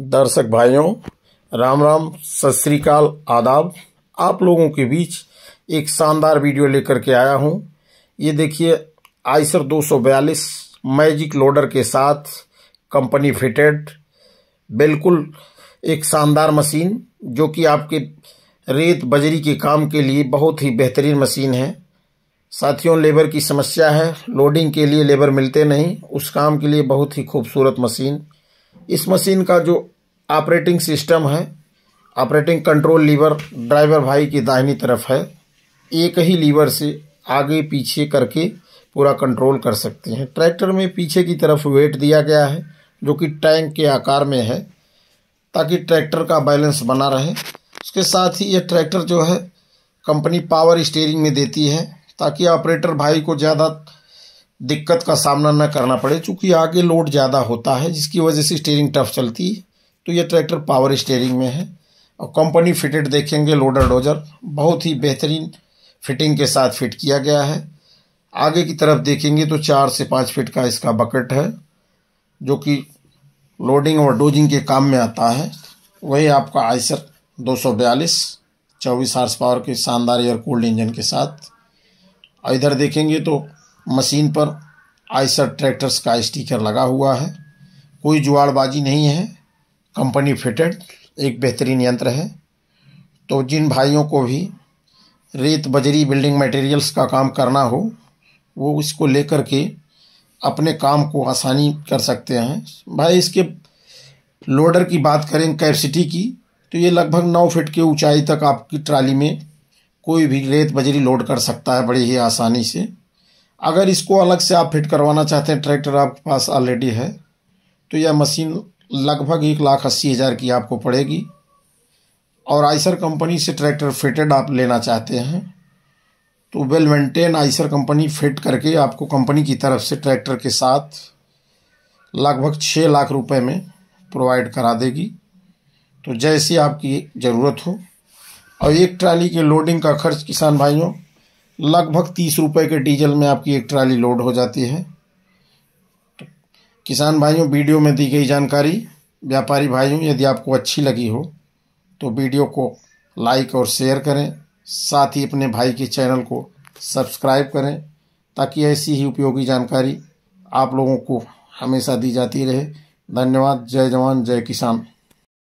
दर्शक भाइयों राम राम सत श्रीकाल आदाब आप लोगों के बीच एक शानदार वीडियो लेकर के आया हूं ये देखिए आइसर 242 मैजिक लोडर के साथ कंपनी फिटेड बिल्कुल एक शानदार मशीन जो कि आपके रेत बजरी के काम के लिए बहुत ही बेहतरीन मशीन है साथियों लेबर की समस्या है लोडिंग के लिए लेबर मिलते नहीं उस काम के लिए बहुत ही खूबसूरत मशीन इस मशीन का जो ऑपरेटिंग सिस्टम है ऑपरेटिंग कंट्रोल लीवर ड्राइवर भाई की दाहिनी तरफ है एक ही लीवर से आगे पीछे करके पूरा कंट्रोल कर सकते हैं ट्रैक्टर में पीछे की तरफ वेट दिया गया है जो कि टैंक के आकार में है ताकि ट्रैक्टर का बैलेंस बना रहे उसके साथ ही यह ट्रैक्टर जो है कंपनी पावर स्टेयरिंग में देती है ताकि ऑपरेटर भाई को ज़्यादा दिक्कत का सामना न करना पड़े चूँकि आगे लोड ज़्यादा होता है जिसकी वजह से स्टेयरिंग टफ चलती है तो ये ट्रैक्टर पावर स्टेयरिंग में है और कंपनी फिटेड देखेंगे लोडर डोजर बहुत ही बेहतरीन फिटिंग के साथ फिट किया गया है आगे की तरफ देखेंगे तो चार से पाँच फिट का इसका बकेट है जो कि लोडिंग और डोजिंग के काम में आता है वही आपका आइसर 242 24 हार्स पावर के शानदार एयर कोल्ड इंजन के साथ इधर देखेंगे तो मशीन पर आइसर ट्रैक्टर्स का स्टिकर लगा हुआ है कोई जुआड़बाजी नहीं है कंपनी फिटेड एक बेहतरीन यंत्र है तो जिन भाइयों को भी रेत बजरी बिल्डिंग मटेरियल्स का काम करना हो वो इसको लेकर के अपने काम को आसानी कर सकते हैं भाई इसके लोडर की बात करें कैपेसिटी की तो ये लगभग नौ फिट की ऊंचाई तक आपकी ट्राली में कोई भी रेत बजरी लोड कर सकता है बड़ी ही आसानी से अगर इसको अलग से आप फिट करवाना चाहते हैं ट्रैक्टर आपके पास ऑलरेडी है तो यह मशीन लगभग एक लाख अस्सी हज़ार की आपको पड़ेगी और आइसर कंपनी से ट्रैक्टर फिटेड आप लेना चाहते हैं तो well maintain Eicher company fit करके आपको कंपनी की तरफ से ट्रैक्टर के साथ लगभग छः लाख रुपए में प्रोवाइड करा देगी तो जैसी आपकी ज़रूरत हो और एक ट्राली के लोडिंग का खर्च किसान भाइयों लगभग तीस रुपए के डीजल में आपकी एक ट्राली लोड हो जाती है किसान भाइयों वीडियो में दी गई जानकारी व्यापारी भाइयों यदि आपको अच्छी लगी हो तो वीडियो को लाइक और शेयर करें साथ ही अपने भाई के चैनल को सब्सक्राइब करें ताकि ऐसी ही उपयोगी जानकारी आप लोगों को हमेशा दी जाती रहे धन्यवाद जय जवान जय किसान